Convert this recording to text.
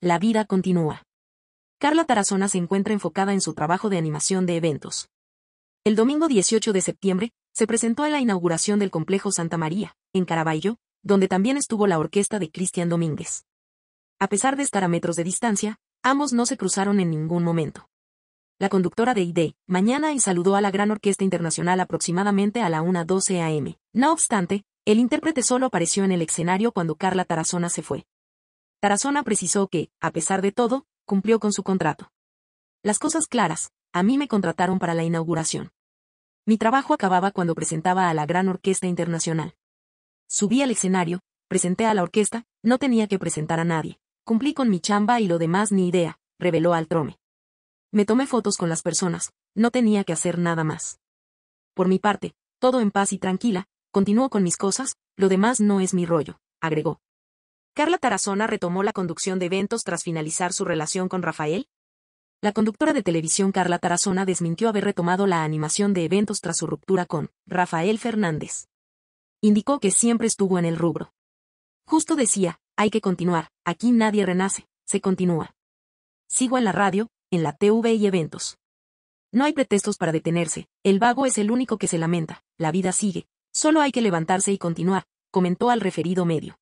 La vida continúa. Carla Tarazona se encuentra enfocada en su trabajo de animación de eventos. El domingo 18 de septiembre, se presentó a la inauguración del Complejo Santa María, en Caraballo, donde también estuvo la orquesta de Cristian Domínguez. A pesar de estar a metros de distancia, ambos no se cruzaron en ningún momento. La conductora de ID, mañana y saludó a la Gran Orquesta Internacional aproximadamente a la 1.12 am. No obstante, el intérprete solo apareció en el escenario cuando Carla Tarazona se fue. Tarazona precisó que, a pesar de todo, cumplió con su contrato. Las cosas claras, a mí me contrataron para la inauguración. Mi trabajo acababa cuando presentaba a la Gran Orquesta Internacional. Subí al escenario, presenté a la orquesta, no tenía que presentar a nadie. Cumplí con mi chamba y lo demás ni idea, reveló al trome. Me tomé fotos con las personas, no tenía que hacer nada más. Por mi parte, todo en paz y tranquila, continúo con mis cosas, lo demás no es mi rollo, agregó. Carla Tarazona retomó la conducción de eventos tras finalizar su relación con Rafael. La conductora de televisión Carla Tarazona desmintió haber retomado la animación de eventos tras su ruptura con Rafael Fernández. Indicó que siempre estuvo en el rubro. Justo decía, hay que continuar, aquí nadie renace, se continúa. Sigo en la radio, en la TV y eventos. No hay pretextos para detenerse, el vago es el único que se lamenta, la vida sigue, solo hay que levantarse y continuar, comentó al referido medio.